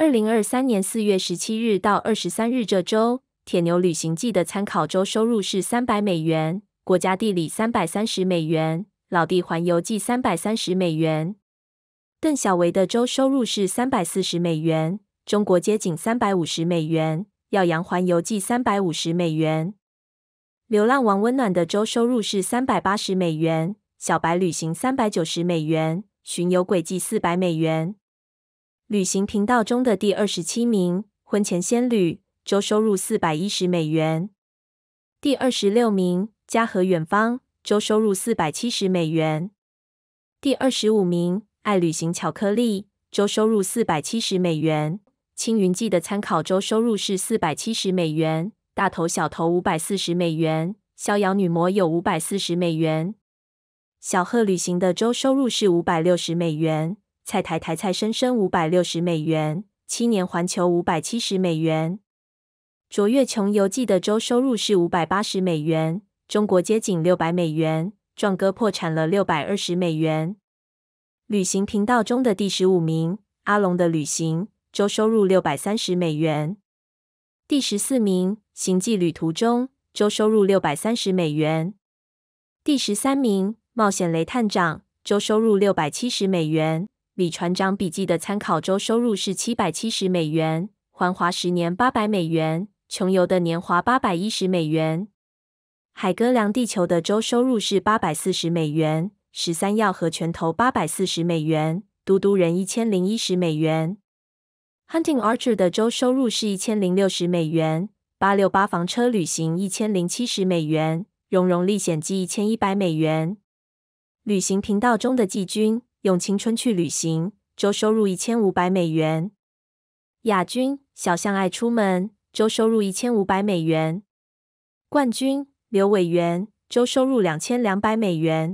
二零二三年四月十七日到二十三日这周，《铁牛旅行记》的参考周收入是三百美元，《国家地理》三百三十美元，《老弟环游记》三百三十美元。邓小维的周收入是三百四十美元，《中国街景》三百五十美元，《耀阳环游记》三百五十美元，《流浪王温暖的周收入是三百八十美元，《小白旅行》三百九十美元，《巡游轨迹》四百美元。旅行频道中的第二十七名，婚前仙旅，周收入四百一十美元。第二十六名，家和远方，周收入四百七十美元。第二十五名，爱旅行巧克力，周收入四百七十美元。青云记的参考周收入是四百七十美元，大头小头五百四十美元，逍遥女魔有五百四十美元，小贺旅行的周收入是五百六十美元。菜台台菜生生五百六十美元，七年环球五百七十美元，卓越穷游记的周收入是五百八十美元，中国街景六百美元，壮哥破产了六百二十美元。旅行频道中的第十五名阿龙的旅行周收入六百三十美元，第十四名行迹旅途中周收入六百三十美元，第十三名冒险雷探长周收入六百七十美元。李船长笔记的参考周收入是七百七十美元，环华十年八百美元，穷游的年华八百一十美元，海哥梁地球的周收入是八百四十美元，十三药和拳头八百四十美元，嘟嘟人一千零一十美元，Hunting Archer 的周收入是一千零六十美元，八六八房车旅行一千零七十美元，融融历险记一千一百美元，旅行频道中的季军。用青春去旅行，周收入一千五百美元。亚军小象爱出门，周收入一千五百美元。冠军刘伟元，周收入两千两百美元。